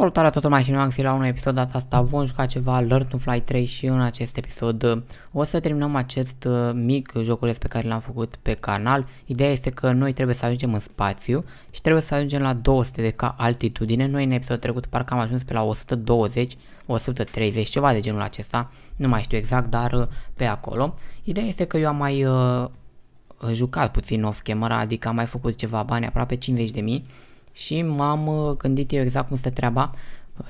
Salutare tuturor, mai și noi am la un episod data asta, vom juca ceva Learn to Fly 3 și în acest episod uh, o să terminăm acest uh, mic joculeț pe care l-am făcut pe canal. Ideea este că noi trebuie să ajungem în spațiu și trebuie să ajungem la 200 de ca altitudine. Noi în episodul trecut parcă am ajuns pe la 120, 130, ceva de genul acesta, nu mai știu exact, dar uh, pe acolo. Ideea este că eu am mai uh, jucat puțin off-camera, adică am mai făcut ceva bani, aproape 50 de mii și m-am uh, gândit eu exact cum stă treaba,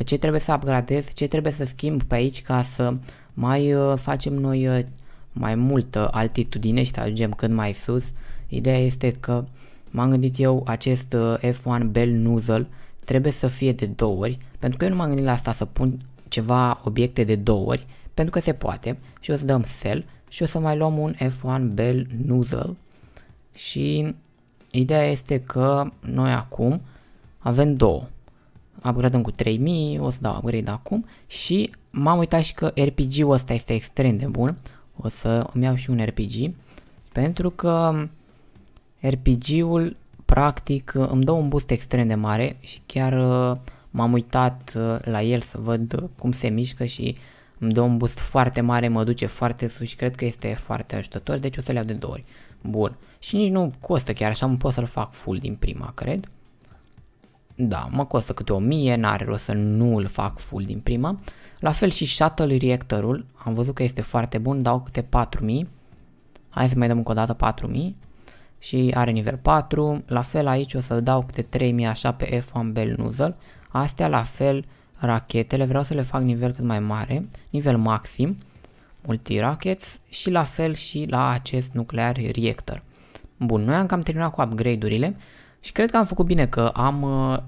ce trebuie să upgradez, ce trebuie să schimb pe aici ca să mai uh, facem noi uh, mai multă altitudine și să ajungem cât mai sus. Ideea este că m-am gândit eu acest F1 Bell Nozzle trebuie să fie de două ori, pentru că eu nu m-am gândit la asta să pun ceva obiecte de două ori, pentru că se poate și o să dăm sell și o să mai luăm un F1 Bell Nozzle și Ideea este că noi acum avem două. Upgradăm cu 3000, o să dau upgrade acum și m-am uitat și că RPG-ul ăsta este extrem de bun. O să îmi iau și un RPG pentru că RPG-ul practic îmi dă un boost extrem de mare și chiar uh, m-am uitat uh, la el să văd uh, cum se mișcă și uh, îmi dă un boost foarte mare, mă duce foarte sus și cred că este foarte ajutător, deci o să le iau de două ori. Bun. Și nici nu costă chiar așa, pot să-l fac full din prima, cred. Da, mă costă câte o mie, n-are rost să nu îl fac full din prima. La fel și Shuttle Reactorul, am văzut că este foarte bun, dau câte 4000. Hai să mai dăm încă o dată 4000 și are nivel 4. La fel aici o să dau câte 3000 așa pe F1 Bell Nuzzle. Astea la fel rachetele, vreau să le fac nivel cât mai mare, nivel maxim, multi multirackets și la fel și la acest nuclear reactor. Bun, noi am cam terminat cu upgrade-urile și cred că am făcut bine că am uh,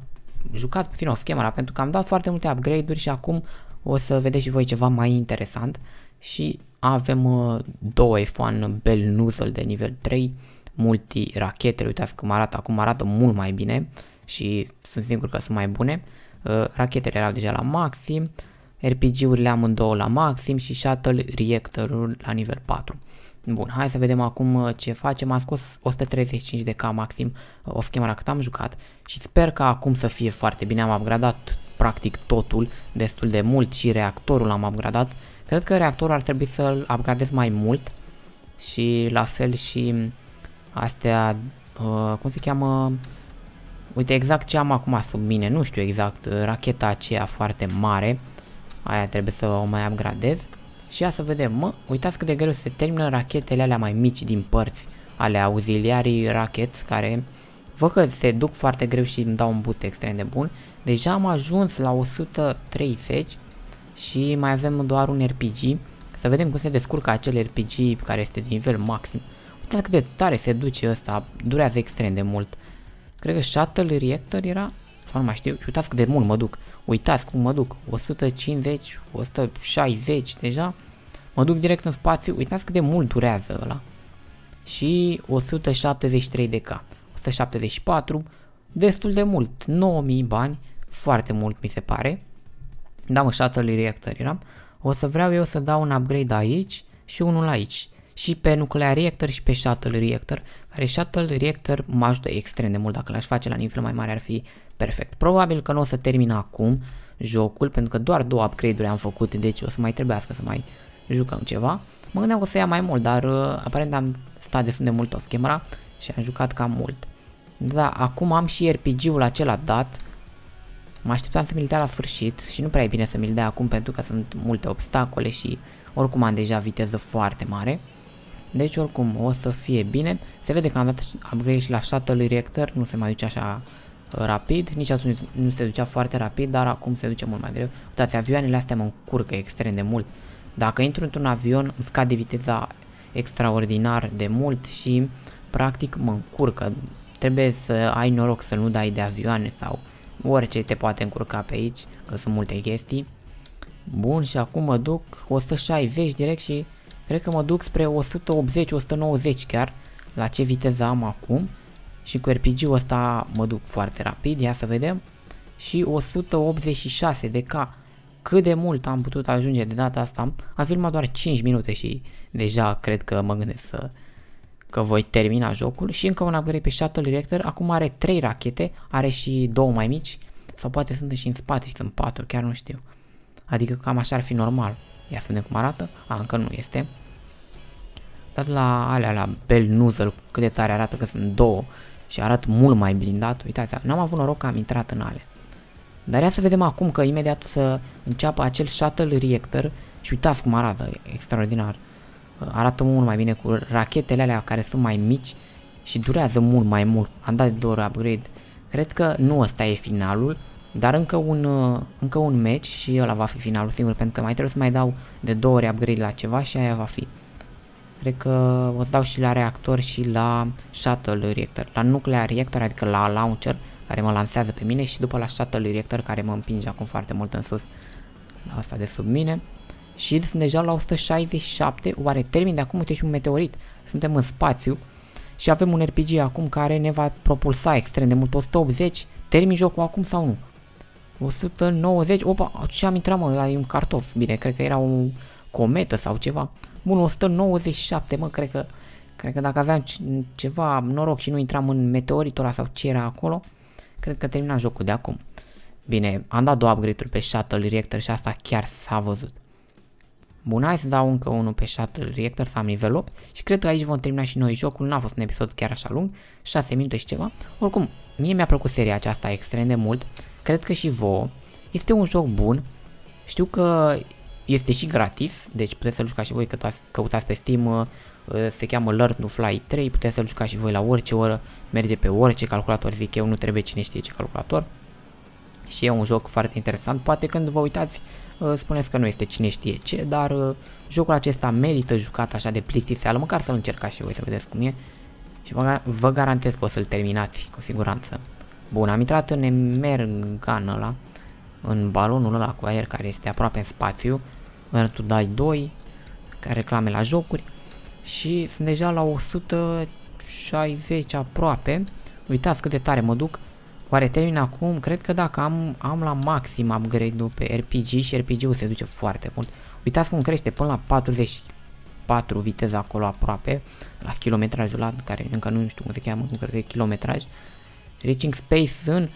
jucat puțin off-camera pentru că am dat foarte multe upgrade-uri și acum o să vedeți și voi ceva mai interesant și avem uh, două F1 Bell Nuzzle de nivel 3 multi-rachetele, uitați cum arată, acum arată mult mai bine și sunt sigur că sunt mai bune Uh, rachetele erau deja la maxim, RPG-urile amândouă la maxim și Shuttle reactor la nivel 4. Bun, hai să vedem acum uh, ce facem. Am scos 135 de K maxim uh, off camera cât am jucat și sper că acum să fie foarte bine. Am upgradat practic totul destul de mult și reactorul am upgradat. Cred că reactorul ar trebui să-l upgradez mai mult și la fel și astea, uh, cum se cheamă, Uite exact ce am acum sub mine, nu știu exact, uh, racheta aceea foarte mare, aia trebuie să o mai upgradez. Și ia să vedem, mă, uitați cât de greu se termină rachetele alea mai mici din părți, ale auxiliarii racheți, care văd că se duc foarte greu și îmi dau un boost extrem de bun. Deja am ajuns la 130 și mai avem doar un RPG. Să vedem cum se descurcă acel RPG care este de nivel maxim. Uitați cât de tare se duce ăsta, durează extrem de mult. Cred că Shuttle Reactor era, sau nu mai știu, și uitați cât de mult mă duc. Uitați cum mă duc, 150, 160 deja. Mă duc direct în spațiu, uitați cât de mult durează ăla. Și 173 de K, 174, destul de mult, 9000 bani, foarte mult mi se pare. Da, mă, Shuttle Reactor era, O să vreau eu să dau un upgrade aici și unul aici și pe nuclear reactor și pe shuttle reactor, care shuttle reactor mă ajută extrem de mult, dacă l-aș face la nivel mai mare ar fi perfect. Probabil că nu o să termin acum jocul, pentru că doar două upgrade-uri am făcut, deci o să mai trebuiască să mai jucăm ceva. Mă gândeam că o să ia mai mult, dar uh, aparent am stat destul de mult off camera și am jucat cam mult. Da, acum am și RPG-ul acela dat. Mă așteptam să mi-l dea la sfârșit și nu prea e bine să mi-l dea acum pentru că sunt multe obstacole și oricum am deja viteză foarte mare. Deci oricum o să fie bine. Se vede că am dat upgrade și la shuttle reactor, nu se mai duce așa uh, rapid, nici atunci nu se ducea foarte rapid, dar acum se duce mult mai greu. Uitați, avioanele astea mă încurcă extrem de mult. Dacă intru într-un avion, îmi scade viteza extraordinar de mult și practic mă încurcă. Trebuie să ai noroc să nu dai de avioane sau orice te poate încurca pe aici, că sunt multe chestii. Bun, și acum mă duc 160 direct și Cred că mă duc spre 180-190 chiar, la ce viteză am acum. Și cu RPG-ul ăsta mă duc foarte rapid, ia să vedem. Și 186 de K. Cât de mult am putut ajunge de data asta. Am filmat doar 5 minute și deja cred că mă gândesc să că voi termina jocul și încă un upgrade pe Shuttle Director, acum are 3 rachete, are și două mai mici, sau poate sunt și în spate și sunt 4, chiar nu știu. Adică cam așa ar fi normal. Ia să vedem cum arată. A, încă nu este. Dar la alea, la Bell Nuzzle, cât de tare arată că sunt două și arată mult mai blindat. Uitați, n-am avut noroc că am intrat în ale. Dar ia să vedem acum că imediat o să înceapă acel shuttle reactor și uitați cum arată, extraordinar. Arată mult mai bine cu rachetele alea care sunt mai mici și durează mult mai mult. Am dat doar upgrade. Cred că nu ăsta e finalul, dar încă un, încă un match și ăla va fi finalul singur, pentru că mai trebuie să mai dau de două ori upgrade la ceva și aia va fi cred că o dau și la reactor și la shuttle reactor, la nuclear reactor, adică la launcher, care mă lansează pe mine și după la shuttle reactor, care mă împinge acum foarte mult în sus, la asta de sub mine. Și sunt deja la 167, oare termin de acum, uite și un meteorit, suntem în spațiu și avem un RPG acum care ne va propulsa extrem de mult, 180, termin jocul acum sau nu? 190, opa, ce am intrat mă, la un cartof, bine, cred că era o cometă sau ceva, Bun, 197, mă, cred că, cred că dacă aveam ceva noroc și nu intram în meteoritul ăla sau ce era acolo, cred că termina jocul de acum. Bine, am dat două upgrade-uri pe Shuttle Reactor și asta chiar s-a văzut. Bun, hai să dau încă unul pe Shuttle Reactor să am nivel 8 și cred că aici vom termina și noi jocul, n-a fost un episod chiar așa lung, 6 minute și ceva. Oricum, mie mi-a plăcut seria aceasta extrem de mult, cred că și vouă. Este un joc bun, știu că este și gratis, deci puteți să-l jucați și voi, căutați, căutați pe Steam, uh, se cheamă Learn to Fly 3, puteți să-l jucați și voi la orice oră, merge pe orice calculator, zic eu, nu trebuie cine știe ce calculator. Și e un joc foarte interesant, poate când vă uitați uh, spuneți că nu este cine știe ce, dar uh, jocul acesta merită jucat așa de plictiseală, măcar să-l încercați și voi să vedeți cum e. Și vă, vă garantez că o să-l terminați, cu siguranță. Bun, am intrat în Emergan ăla în balonul ăla cu aer care este aproape în spațiu, în tu dai 2, ca reclame la jocuri, și sunt deja la 160 aproape. Uitați cât de tare mă duc. Oare termin acum? Cred că dacă am, am la maxim upgrade-ul pe RPG și RPG-ul se duce foarte mult. Uitați cum crește până la 44 viteza acolo aproape, la kilometrajul la care încă nu știu cum se cheamă, nu cred că e kilometraj. Reaching Space în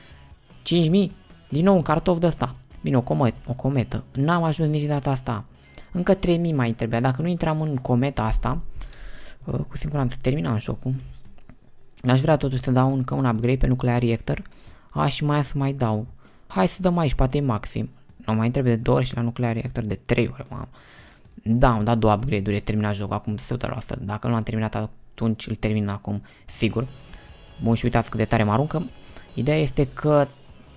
5000 din nou un cartof de ăsta. Bine, o, comet, o cometă. N-am ajuns nici data asta. Încă 3000 mai trebuia. Dacă nu intram în cometa asta, uh, cu siguranță terminam jocul. n Aș vrea totuși să dau încă un upgrade pe nuclear reactor. A, și mai să mai dau. Hai să dăm aici, poate maxim. Nu mai trebuie de 2 ori și la nuclear reactor de 3 ori, mamă. Da, am dat două upgrade-uri, terminat jocul acum 100%. Dacă nu l-am terminat atunci, îl termin acum, sigur. Bun, și uitați cât de tare mă aruncă. Ideea este că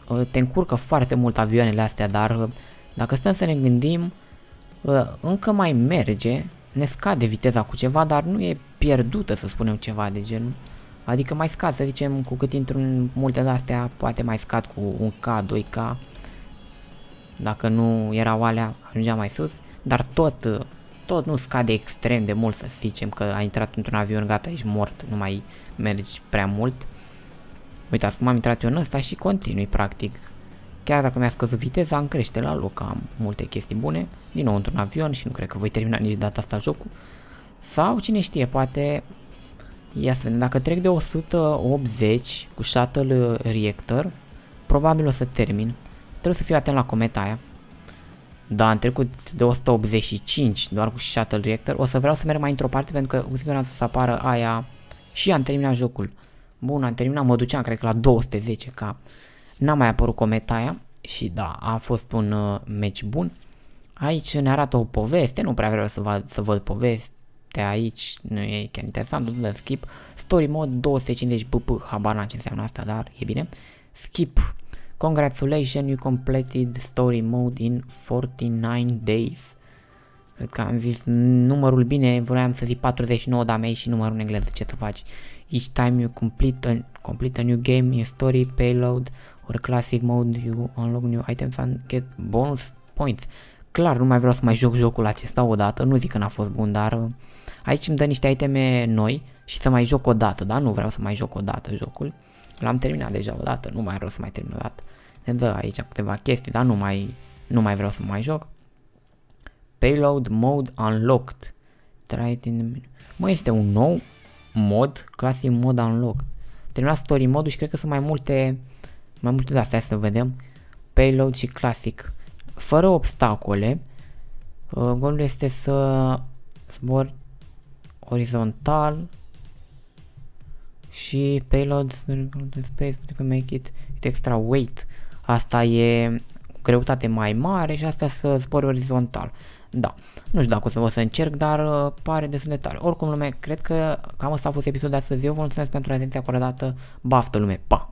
Ă, te încurcă foarte mult avioanele astea, dar ă, dacă stăm să ne gândim, ă, încă mai merge, ne scade viteza cu ceva, dar nu e pierdută, să spunem, ceva de genul. Adică mai scad, să zicem, cu cât intru în multe de astea, poate mai scad cu un K, 2K, dacă nu erau alea, ajungea mai sus, dar tot, tot nu scade extrem de mult, să zicem, că a intrat într-un avion, gata, ești mort, nu mai mergi prea mult. Uitați cum am intrat eu în ăsta și continui practic. Chiar dacă mi-a scăzut viteza, am crește la loc, am multe chestii bune. Din nou într-un avion și nu cred că voi termina nici data asta jocul. Sau cine știe, poate... Ia să vedem, dacă trec de 180 cu shuttle uh, reactor, probabil o să termin. Trebuie să fiu atent la cometa aia. Da, am trecut de 185 doar cu shuttle reactor. O să vreau să merg mai într-o parte pentru că cu siguranță o să apară aia și am terminat jocul. Bun, am terminat, mă duceam, cred că la 210 ca n-a mai apărut cometa aia și da, a fost un uh, meci bun. Aici ne arată o poveste, nu prea vreau să, va, să văd poveste aici, nu e chiar interesant, nu le skip. Story mode 250 bp, habar n-am ce înseamnă asta, dar e bine. Skip. Congratulations, you completed story mode in 49 days. Cred că am zis numărul bine, vroiam să zic 49, dar mi și numărul în engleză, ce să faci. Each time you complete a, complete a new game in story, payload or classic mode, you unlock new items and get bonus points. Clar, nu mai vreau să mai joc jocul acesta odată, nu zic că n-a fost bun, dar uh, aici îmi dă niște iteme noi și să mai joc odată, dar nu vreau să mai joc odată jocul. L-am terminat deja odată, nu mai vreau să mai termin odată. Ne dă aici câteva chestii, dar nu mai, nu mai vreau să mai joc. Payload Mode Unlocked. Try it in the menu. Mă, este un nou mod, clasic mod Unlocked. Terminat story modul și cred că sunt mai multe, mai multe de astea să vedem. Payload și clasic, Fără obstacole, uh, golul este să zbor orizontal și payload space, că make it, it extra weight. Asta e greutate mai mare și asta să zbor orizontal. Da, nu știu dacă o să, vă să încerc, dar uh, pare destul de tare. Oricum, lume, cred că cam asta a fost episodul de astăzi. Eu vă mulțumesc pentru atenția acordată. Baftă, lume, pa!